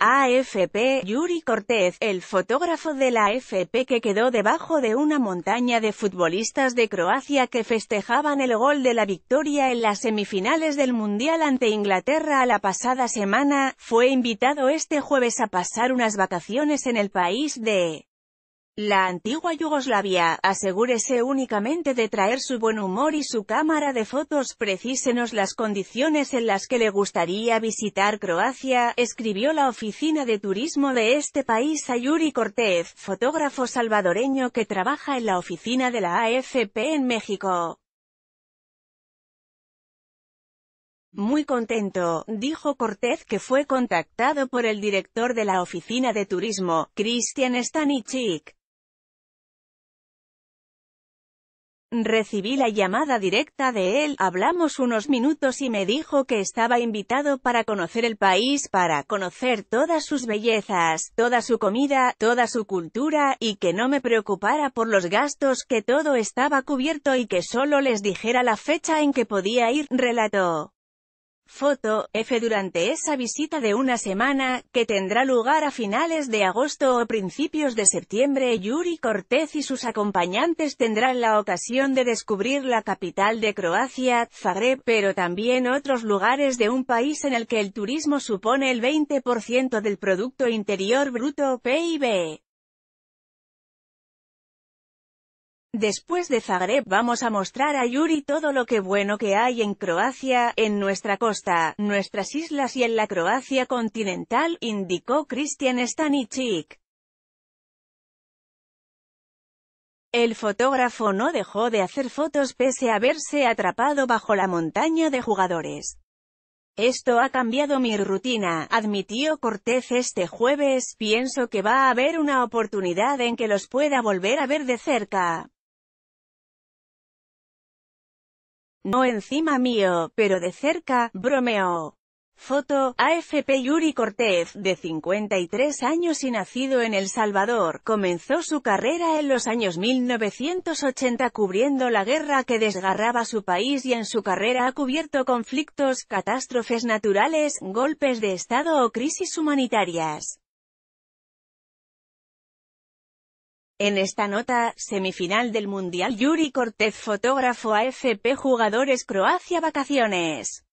AFP, Yuri Cortez, el fotógrafo de la AFP que quedó debajo de una montaña de futbolistas de Croacia que festejaban el gol de la victoria en las semifinales del Mundial ante Inglaterra la pasada semana, fue invitado este jueves a pasar unas vacaciones en el país de la antigua Yugoslavia, asegúrese únicamente de traer su buen humor y su cámara de fotos, precísenos las condiciones en las que le gustaría visitar Croacia, escribió la oficina de turismo de este país a Yuri Cortez, fotógrafo salvadoreño que trabaja en la oficina de la AFP en México. Muy contento, dijo Cortez que fue contactado por el director de la oficina de turismo, Christian Stanichik. Recibí la llamada directa de él, hablamos unos minutos y me dijo que estaba invitado para conocer el país, para conocer todas sus bellezas, toda su comida, toda su cultura, y que no me preocupara por los gastos, que todo estaba cubierto y que solo les dijera la fecha en que podía ir, relató. Foto, F. Durante esa visita de una semana, que tendrá lugar a finales de agosto o principios de septiembre, Yuri Cortés y sus acompañantes tendrán la ocasión de descubrir la capital de Croacia, Zagreb, pero también otros lugares de un país en el que el turismo supone el 20% del Producto Interior Bruto PIB. Después de Zagreb vamos a mostrar a Yuri todo lo que bueno que hay en Croacia, en nuestra costa, nuestras islas y en la Croacia continental, indicó Christian Stanichik. El fotógrafo no dejó de hacer fotos pese a verse atrapado bajo la montaña de jugadores. Esto ha cambiado mi rutina, admitió Cortés este jueves, pienso que va a haber una oportunidad en que los pueda volver a ver de cerca. no encima mío, pero de cerca, bromeó. Foto, AFP Yuri Cortez, de 53 años y nacido en El Salvador, comenzó su carrera en los años 1980 cubriendo la guerra que desgarraba su país y en su carrera ha cubierto conflictos, catástrofes naturales, golpes de estado o crisis humanitarias. En esta nota, semifinal del Mundial Yuri Cortez fotógrafo AFP Jugadores Croacia Vacaciones